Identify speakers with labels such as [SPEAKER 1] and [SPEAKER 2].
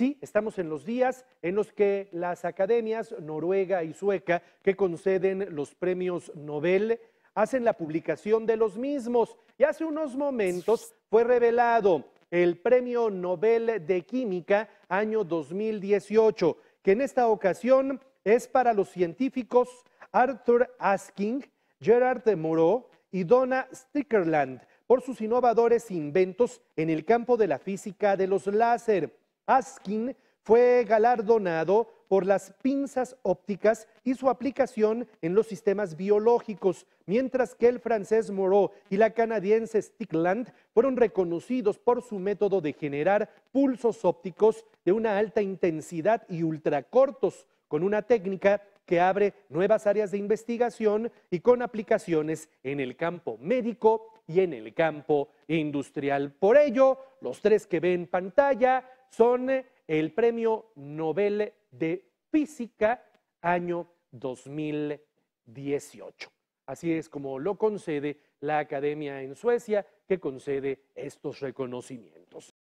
[SPEAKER 1] Sí, estamos en los días en los que las academias noruega y sueca que conceden los premios Nobel hacen la publicación de los mismos. Y hace unos momentos fue revelado el Premio Nobel de Química año 2018, que en esta ocasión es para los científicos Arthur Asking, Gerard Moreau y Donna Stickerland por sus innovadores inventos en el campo de la física de los láser. Askin fue galardonado por las pinzas ópticas y su aplicación en los sistemas biológicos, mientras que el francés Moreau y la canadiense Stickland fueron reconocidos por su método de generar pulsos ópticos de una alta intensidad y ultracortos, con una técnica que abre nuevas áreas de investigación y con aplicaciones en el campo médico y en el campo industrial. Por ello, los tres que ven pantalla son el Premio Nobel de Física año 2018. Así es como lo concede la Academia en Suecia, que concede estos reconocimientos.